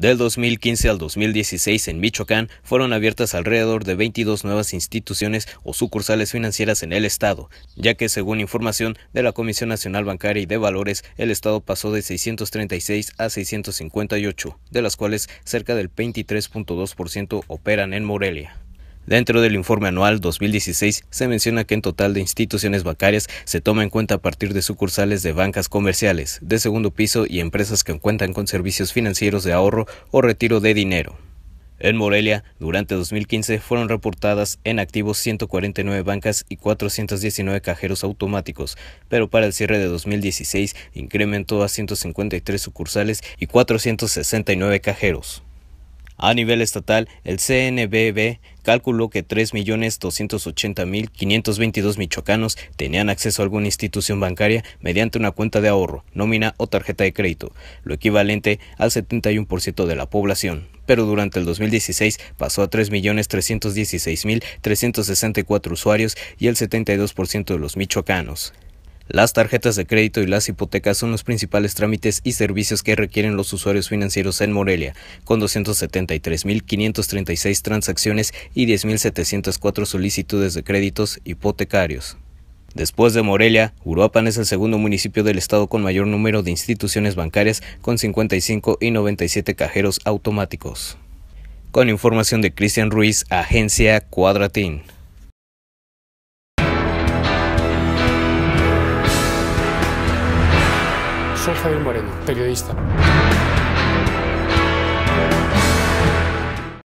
Del 2015 al 2016 en Michoacán fueron abiertas alrededor de 22 nuevas instituciones o sucursales financieras en el estado, ya que según información de la Comisión Nacional Bancaria y de Valores, el estado pasó de 636 a 658, de las cuales cerca del 23.2% operan en Morelia. Dentro del informe anual 2016 se menciona que en total de instituciones bancarias se toma en cuenta a partir de sucursales de bancas comerciales, de segundo piso y empresas que cuentan con servicios financieros de ahorro o retiro de dinero. En Morelia, durante 2015 fueron reportadas en activos 149 bancas y 419 cajeros automáticos, pero para el cierre de 2016 incrementó a 153 sucursales y 469 cajeros. A nivel estatal, el CNBB calculó que 3.280.522 michoacanos tenían acceso a alguna institución bancaria mediante una cuenta de ahorro, nómina o tarjeta de crédito, lo equivalente al 71% de la población. Pero durante el 2016 pasó a 3.316.364 usuarios y el 72% de los michoacanos. Las tarjetas de crédito y las hipotecas son los principales trámites y servicios que requieren los usuarios financieros en Morelia, con 273.536 transacciones y 10.704 solicitudes de créditos hipotecarios. Después de Morelia, Uruapan es el segundo municipio del estado con mayor número de instituciones bancarias, con 55 y 97 cajeros automáticos. Con información de Cristian Ruiz, Agencia Cuadratín. Soy Javier Moreno, periodista.